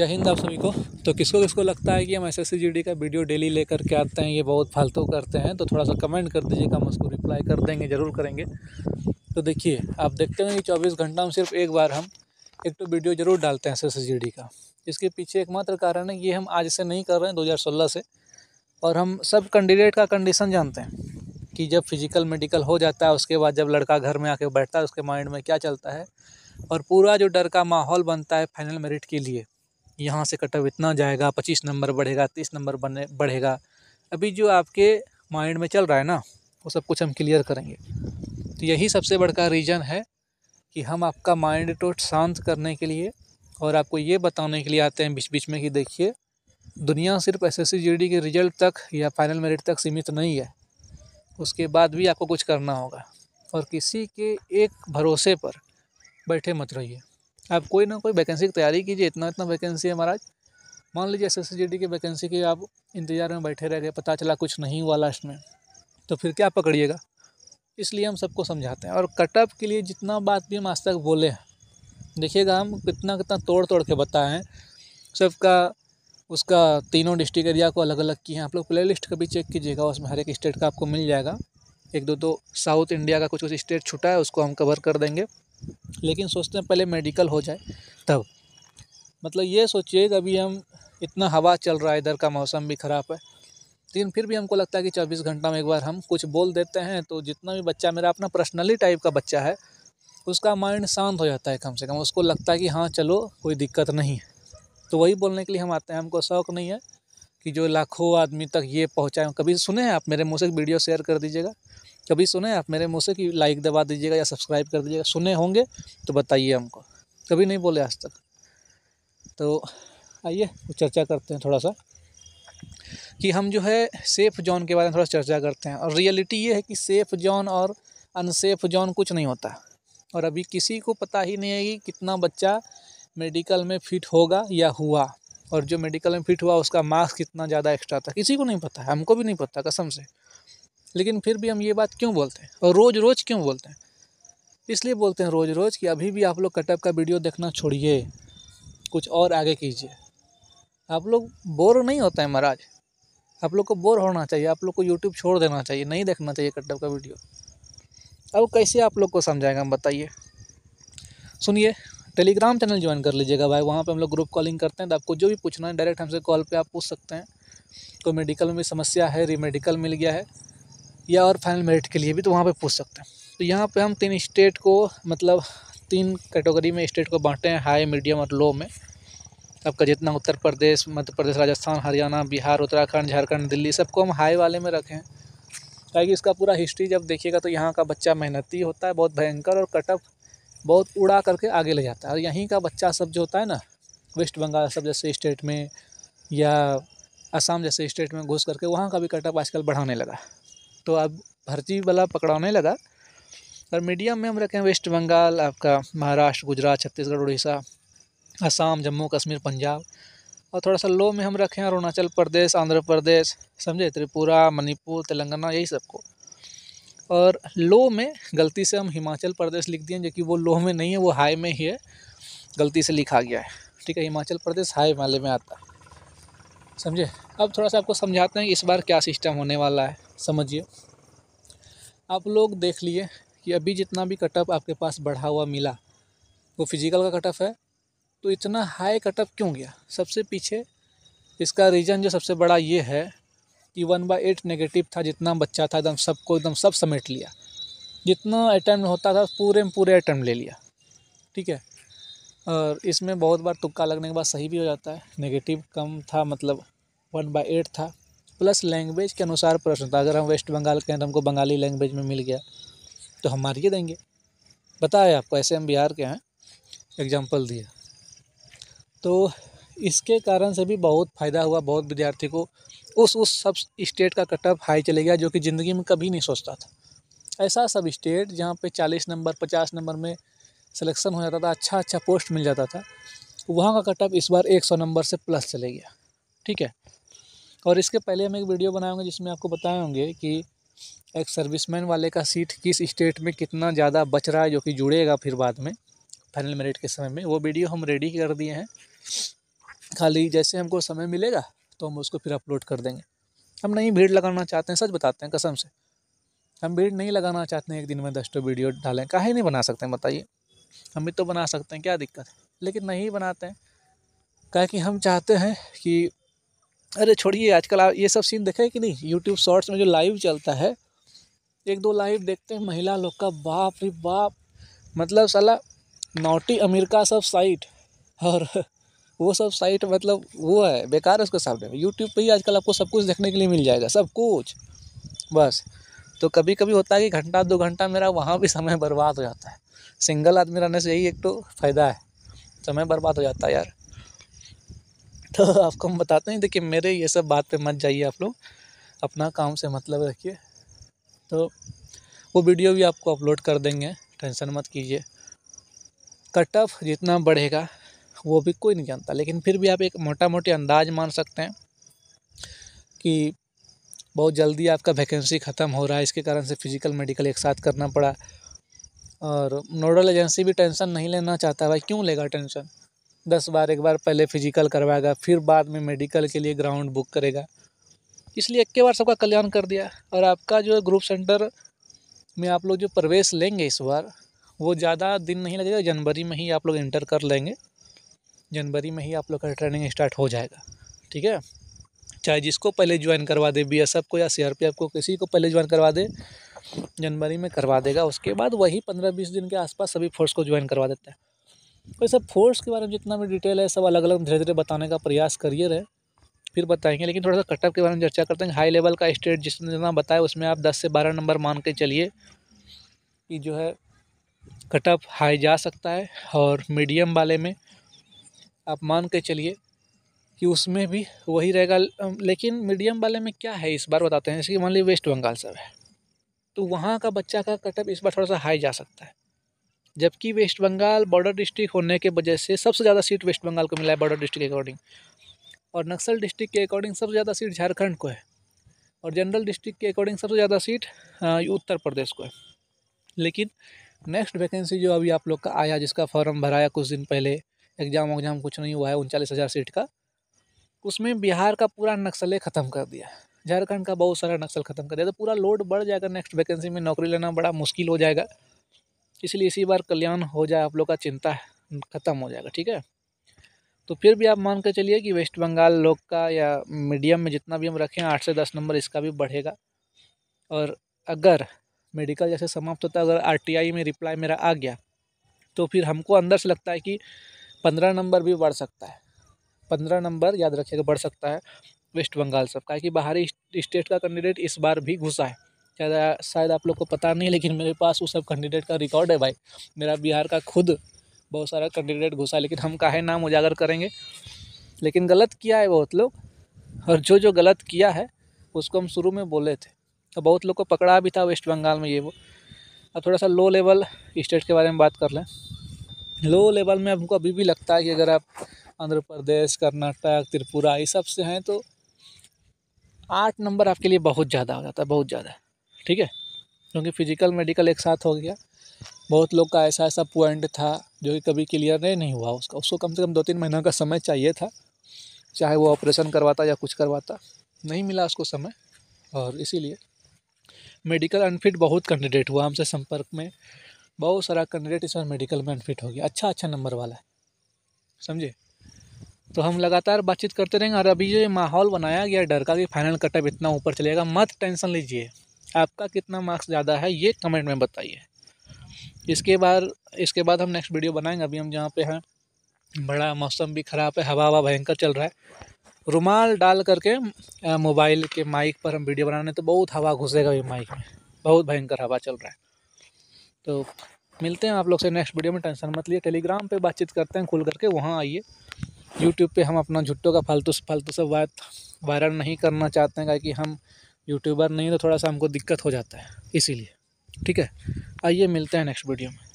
जय हिंद आप सभी को तो किसको किसको लगता है कि हम एस एस का वीडियो डेली लेकर के आते हैं ये बहुत फालतू करते हैं तो थोड़ा सा कमेंट कर दीजिएगा हम उसको रिप्लाई कर देंगे ज़रूर करेंगे तो देखिए आप देखते हैं कि चौबीस घंटा में सिर्फ एक बार हम एक तो वीडियो ज़रूर डालते हैं एस एस का इसके पीछे एकमात्र कारण है ये हम आज से नहीं कर रहे हैं दो से और हम सब कैंडिडेट का कंडीशन जानते हैं कि जब फिजिकल मेडिकल हो जाता है उसके बाद जब लड़का घर में आके बैठता है उसके माइंड में क्या चलता है और पूरा जो डर का माहौल बनता है फाइनल मेरिट के लिए यहाँ से कटअप इतना जाएगा पच्चीस नंबर बढ़ेगा तीस नंबर बने बढ़ेगा अभी जो आपके माइंड में चल रहा है ना वो सब कुछ हम क्लियर करेंगे तो यही सबसे बड़का रीज़न है कि हम आपका माइंड को शांत करने के लिए और आपको ये बताने के लिए आते हैं बीच बीच में कि देखिए दुनिया सिर्फ एस एस के रिजल्ट तक या फाइनल मेरिट तक सीमित नहीं है उसके बाद भी आपको कुछ करना होगा और किसी के एक भरोसे पर बैठे मत रहिए आप कोई ना कोई वैकेंसी की तैयारी कीजिए इतना इतना वैकेंसी है महाराज मान लीजिए एस एस की वैकेंसी की आप इंतज़ार में बैठे रह गए पता चला कुछ नहीं हुआ लास्ट में तो फिर क्या पकड़िएगा इसलिए हम सबको समझाते हैं और कटअप के लिए जितना बात भी हम आज तक बोले हैं देखिएगा हम कितना कितना तोड़ तोड़ के बताएँ सबका उसका तीनों डिस्ट्रिक्ट एरिया को अलग अलग किए हैं आप लोग प्ले लिस्ट कभी चेक कीजिएगा उसमें हर एक स्टेट का आपको मिल जाएगा एक दो दो साउथ इंडिया का कुछ कुछ स्टेट छुटा है उसको हम कवर कर देंगे लेकिन सोचते हैं पहले मेडिकल हो जाए तब मतलब ये सोचिए कि अभी हम इतना हवा चल रहा है इधर का मौसम भी ख़राब है लेकिन फिर भी हमको लगता है कि चौबीस घंटा में एक बार हम कुछ बोल देते हैं तो जितना भी बच्चा मेरा अपना पर्सनली टाइप का बच्चा है उसका माइंड शांत हो जाता है कम से कम उसको लगता है कि हाँ चलो कोई दिक्कत नहीं है तो वही बोलने के लिए हम आते हैं हमको शौक़ नहीं है कि जो लाखों आदमी तक ये पहुँचाए कभी सुने हैं आप मेरे मुँह से वीडियो शेयर कर दीजिएगा कभी सुने आप मेरे मुँह से कि लाइक दबा दीजिएगा या सब्सक्राइब कर दीजिएगा सुने होंगे तो बताइए हमको कभी नहीं बोले आज तक तो आइए चर्चा करते हैं थोड़ा सा कि हम जो है सेफ़ जोन के बारे में थोड़ा चर्चा करते हैं और रियलिटी ये है कि सेफ़ जोन और अनसेफ़ जोन कुछ नहीं होता और अभी किसी को पता ही नहीं है कि कितना बच्चा मेडिकल में फ़िट होगा या हुआ और जो मेडिकल में फ़िट हुआ उसका मार्क्स कितना ज़्यादा एक्स्ट्रा था किसी को नहीं पता हमको भी नहीं पता कसम से लेकिन फिर भी हम ये बात क्यों बोलते हैं और रोज़ रोज़ क्यों बोलते हैं इसलिए बोलते हैं रोज़ रोज़ कि अभी भी आप लोग कटअप का वीडियो देखना छोड़िए कुछ और आगे कीजिए आप लोग बोर नहीं होता है महाराज आप लोग को बोर होना चाहिए आप लोग को यूट्यूब छोड़ देना चाहिए नहीं देखना चाहिए कटअप का वीडियो अब कैसे आप लोग को समझाएगा हम बताइए सुनिए टेलीग्राम चैनल ज्वाइन कर लीजिएगा भाई वहाँ पे हम लोग ग्रुप कॉलिंग करते हैं तो आपको जो भी पूछना है डायरेक्ट हमसे कॉल पे आप पूछ सकते हैं कोई मेडिकल में समस्या है रीमेडिकल मिल गया है या और फाइनल मेरिट के लिए भी तो वहाँ पर पूछ सकते हैं तो यहाँ पर हम तीन स्टेट को मतलब तीन कैटेगरी में स्टेट को बांटे हैं हाई मीडियम और लो में आपका जितना उत्तर प्रदेश मध्य प्रदेश राजस्थान हरियाणा बिहार उत्तराखंड झारखंड दिल्ली सबको हम हाई वाले में रखें ताकि इसका पूरा हिस्ट्री जब देखिएगा तो यहाँ का बच्चा मेहनती होता है बहुत भयंकर और कटअप बहुत उड़ा करके आगे ले जाता है और यहीं का बच्चा सब जो होता है ना वेस्ट बंगाल सब जैसे स्टेट में या असम जैसे स्टेट में घुस करके वहाँ का भी कटअप आजकल बढ़ाने लगा तो अब भर्ती वाला पकड़ाने लगा और मीडियम में हम रखे हैं वेस्ट बंगाल आपका महाराष्ट्र गुजरात छत्तीसगढ़ उड़ीसा असम जम्मू कश्मीर पंजाब और थोड़ा सा लो में हम रखे हैं अरुणाचल प्रदेश आंध्र प्रदेश समझे त्रिपुरा मणिपुर तेलंगाना यही सबको और लो में गलती से हम हिमाचल प्रदेश लिख दिए जो कि वो लो में नहीं है वो हाई में ही है गलती से लिखा गया है ठीक है हिमाचल प्रदेश हाई वाले में आता समझे अब थोड़ा सा आपको समझाते हैं कि इस बार क्या सिस्टम होने वाला है समझिए आप लोग देख लिए कि अभी जितना भी कटअप आपके पास बढ़ा हुआ मिला वो फिजिकल का कटअप है तो इतना हाई कटअप क्यों गया सबसे पीछे इसका रीज़न जो सबसे बड़ा ये है कि वन बाई एट नेगेटिव था जितना बच्चा था एकदम सबको एकदम सब समेट लिया जितना अटैम्प्ट होता था पूरे में पूरे अटैम्प्ट ले लिया ठीक है और इसमें बहुत बार तुक्का लगने के बाद सही भी हो जाता है नेगेटिव कम था मतलब वन बाई एट था प्लस लैंग्वेज के अनुसार प्रश्न था अगर हम वेस्ट बंगाल के हैं तो हमको बंगाली लैंग्वेज में मिल गया तो हम ये देंगे बताया आपको ऐसे हम बिहार के हैं एग्जाम्पल दिया तो इसके कारण से भी बहुत फ़ायदा हुआ बहुत विद्यार्थी को उस उस सब स्टेट का कटअप हाई चले गया जो कि ज़िंदगी में कभी नहीं सोचता था ऐसा सब स्टेट जहाँ पे चालीस नंबर पचास नंबर में सिलेक्शन हो जाता था अच्छा अच्छा पोस्ट मिल जाता था वहाँ का कटअप इस बार एक सौ नंबर से प्लस चले गया ठीक है और इसके पहले हम एक वीडियो बनाएंगे जिसमें आपको बताए होंगे कि एक सर्विसमैन वाले का सीट किस स्टेट में कितना ज़्यादा बच रहा है जो कि जुड़ेगा फिर बाद में फाइनल मेरिट के समय में वो वीडियो हम रेडी कर दिए हैं खाली जैसे हमको समय मिलेगा तो हम उसको फिर अपलोड कर देंगे हम नहीं भीड़ लगाना चाहते हैं सच बताते हैं कसम से हम भीड़ नहीं लगाना चाहते हैं एक दिन में दस टो वीडियो डालें काहे नहीं बना सकते हैं बताइए हम भी तो बना सकते हैं क्या दिक्कत है लेकिन नहीं बनाते हैं कहा कि हम चाहते हैं कि अरे छोड़िए आजकल आप ये सब सीन देखे कि नहीं यूट्यूब शॉर्ट्स में जो लाइव चलता है एक दो लाइव देखते हैं महिला लोग का बाप रे बाप मतलब साला नोटी अमेरिका सब साइट और वो सब साइट मतलब वो है बेकार है उसके सामने यूट्यूब पे ही आजकल आपको सब कुछ देखने के लिए मिल जाएगा सब कुछ बस तो कभी कभी होता है कि घंटा दो घंटा मेरा वहाँ भी समय बर्बाद हो जाता है सिंगल आदमी रहने से यही एक तो फ़ायदा है समय बर्बाद हो जाता है यार तो आपको हम बताते हैं देखिए मेरे ये सब बात पे मत जाइए आप लोग अपना काम से मतलब रखिए तो वो वीडियो भी आपको अपलोड कर देंगे टेंशन मत कीजिए कट ऑफ जितना बढ़ेगा वो भी कोई नहीं जानता लेकिन फिर भी आप एक मोटा मोटी अंदाज मान सकते हैं कि बहुत जल्दी आपका वैकेंसी ख़त्म हो रहा है इसके कारण से फिज़िकल मेडिकल एक साथ करना पड़ा और नोडल एजेंसी भी टेंशन नहीं लेना चाहता भाई क्यों लेगा टेंशन दस बार एक बार पहले फिजिकल करवाएगा फिर बाद में मेडिकल के लिए ग्राउंड बुक करेगा इसलिए एक बार सबका कल्याण कर दिया और आपका जो ग्रुप सेंटर में आप लोग जो प्रवेश लेंगे इस बार वो ज़्यादा दिन नहीं लगेगा जनवरी में ही आप लोग इंटर कर लेंगे जनवरी में ही आप लोग का ट्रेनिंग स्टार्ट हो जाएगा ठीक है चाहे जिसको पहले ज्वाइन करवा दे बी को या सी को किसी को पहले ज्वाइन करवा दे जनवरी में करवा देगा उसके बाद वही पंद्रह बीस दिन के आसपास सभी फोर्स को ज्वाइन करवा देता है और तो सब फोर्स के बारे में जितना भी डिटेल है सब अलग अलग धीरे धीरे बताने का प्रयास करिए रहे फिर बताएंगे लेकिन थोड़ा सा कटअप के बारे में चर्चा करते हैं हाई लेवल का स्टेट जिसने जितना बताया उसमें आप दस से बारह नंबर मान के चलिए कि जो है कटअप हाई जा सकता है और मीडियम वाले में आप मान के चलिए कि उसमें भी वही रहेगा लेकिन मीडियम वाले में क्या है इस बार बताते हैं जैसे कि मान लीजिए वेस्ट बंगाल सब है तो वहाँ का बच्चा का कटअप इस बार थोड़ा सा हाई जा सकता है जबकि वेस्ट बंगाल बॉर्डर डिस्ट्रिक्ट होने के वजह से सबसे ज़्यादा सीट वेस्ट बंगाल को मिला है बॉर्डर डिस्ट्रिक्ट के अकॉर्डिंग और नक्सल डिस्ट्रिक्ट के अकॉर्डिंग सबसे ज़्यादा सीट झारखंड को है और जनरल डिस्ट्रिक्ट के अकॉर्डिंग सबसे ज़्यादा सीट उत्तर प्रदेश को है लेकिन नेक्स्ट वैकेंसी जो अभी आप लोग का आया जिसका फॉर्म भराया कुछ दिन पहले एग्ज़ाम वग्ज़ाम कुछ नहीं हुआ है उनचालीस हज़ार सीट का उसमें बिहार का पूरा नक्सलें ख़त्म कर दिया झारखंड का बहुत सारा नक्सल ख़त्म कर दिया तो पूरा लोड बढ़ जाएगा नेक्स्ट वैकेंसी में नौकरी लेना बड़ा मुश्किल हो जाएगा इसलिए इसी बार कल्याण हो जाए आप लोग का चिंता ख़त्म हो जाएगा ठीक है तो फिर भी आप मान कर चलिए कि वेस्ट बंगाल लोग का या मीडियम में जितना भी हम रखें आठ से दस नंबर इसका भी बढ़ेगा और अगर मेडिकल जैसे समाप्त होता है अगर आरटीआई में रिप्लाई मेरा आ गया तो फिर हमको अंदर से लगता है कि पंद्रह नंबर भी बढ़ सकता है पंद्रह नंबर याद रखिएगा बढ़ सकता है वेस्ट बंगाल सबका का कि बाहरी स्टेट का कैंडिडेट इस बार भी घुसा है शायद शायद आप लोग को पता नहीं लेकिन मेरे पास उस सब कैंडिडेट का रिकॉर्ड है भाई मेरा बिहार का खुद बहुत सारा कैंडिडेट घुसा लेकिन हम काहे नाम उजागर करेंगे लेकिन गलत किया है बहुत लोग और जो जो गलत किया है उसको हम शुरू में बोले थे तो बहुत लोग को पकड़ा भी था वेस्ट बंगाल में ये वो अब थोड़ा सा लो लेवल स्टेट के बारे में बात कर लें लो लेवल में हमको अभी भी लगता है कि अगर आप आंध्र प्रदेश कर्नाटक त्रिपुरा ये सब से हैं तो आठ नंबर आपके लिए बहुत ज़्यादा हो जाता है बहुत ज़्यादा ठीक है क्योंकि फिजिकल मेडिकल एक साथ हो गया बहुत लोग का ऐसा ऐसा पॉइंट था जो कि कभी क्लियर नहीं, नहीं हुआ उसका उसको कम से कम दो तीन महीनों का समय चाहिए था चाहे वो ऑपरेशन करवाता या कुछ करवाता नहीं मिला उसको समय और इसीलिए मेडिकल अनफिट बहुत कैंडिडेट हुआ हमसे संपर्क में बहुत सारा कैंडिडेट इस बार मेडिकल में अनफिट हो गया अच्छा अच्छा नंबर वाला है समझे तो हम लगातार बातचीत करते रहेंगे और अभी जो माहौल बनाया गया डर का कि फाइनल कटअप इतना ऊपर चलेगा मत टेंशन लीजिए आपका कितना मार्क्स ज़्यादा है ये कमेंट में बताइए इसके बाद इसके बाद हम नेक्स्ट वीडियो बनाएंगे अभी हम जहाँ पे हैं बड़ा मौसम भी ख़राब है हवा हवा भयंकर चल रहा है रुमाल डाल करके मोबाइल के माइक पर हम वीडियो बनाने तो बहुत हवा घुसेगा ये माइक में बहुत भयंकर हवा चल रहा है तो मिलते हैं आप लोग से नेक्स्ट वीडियो में टेंशन मत लिए टेलीग्राम पर बातचीत करते हैं खुल करके वहाँ आइए यूट्यूब पर हम अपना झुट्टों का फालतू फालतू सब बात वायरल नहीं करना चाहते हैं कि हम यूट्यूबर नहीं तो थोड़ा सा हमको दिक्कत हो जाता है इसीलिए ठीक है आइए मिलते हैं नेक्स्ट वीडियो में